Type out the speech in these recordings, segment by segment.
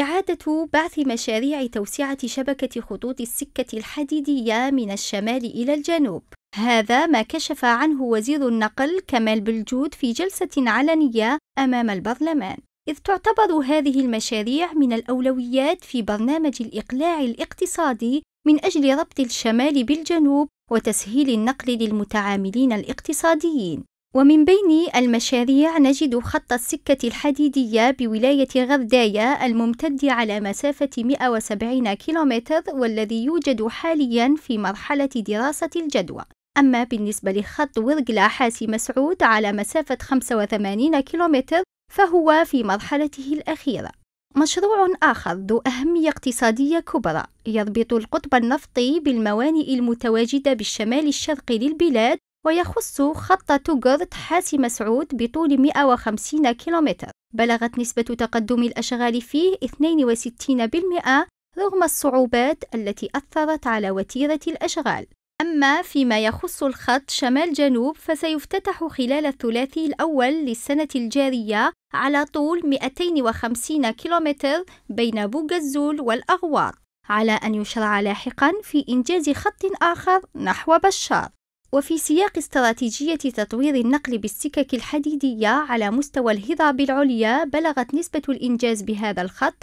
إعادة بعث مشاريع توسعة شبكة خطوط السكة الحديدية من الشمال إلى الجنوب هذا ما كشف عنه وزير النقل كمال بلجود في جلسة علنية أمام البرلمان إذ تعتبر هذه المشاريع من الأولويات في برنامج الإقلاع الاقتصادي من أجل ربط الشمال بالجنوب وتسهيل النقل للمتعاملين الاقتصاديين ومن بين المشاريع نجد خط السكة الحديدية بولاية غرداية الممتد على مسافة 170 كيلومتر والذي يوجد حاليا في مرحلة دراسة الجدوى أما بالنسبة لخط ورقلة حاسي مسعود على مسافة 85 كيلومتر فهو في مرحلته الأخيرة مشروع آخر ذو أهمية اقتصادية كبرى يربط القطب النفطي بالموانئ المتواجدة بالشمال الشرقي للبلاد ويخص خط توغرت حاسي مسعود بطول 150 كيلومتر بلغت نسبة تقدم الأشغال فيه 62% رغم الصعوبات التي أثرت على وتيرة الأشغال أما فيما يخص الخط شمال جنوب فسيفتتح خلال الثلاثي الأول للسنة الجارية على طول 250 كيلومتر بين بوغزول والأغواط على أن يشرع لاحقا في إنجاز خط آخر نحو بشار وفي سياق استراتيجية تطوير النقل بالسكك الحديدية على مستوى الهضاب العليا بلغت نسبة الإنجاز بهذا الخط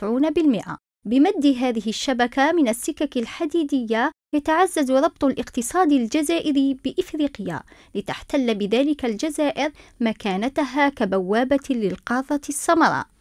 95% بمد هذه الشبكة من السكك الحديدية يتعزز ربط الاقتصاد الجزائري بإفريقيا لتحتل بذلك الجزائر مكانتها كبوابة للقارة السمراء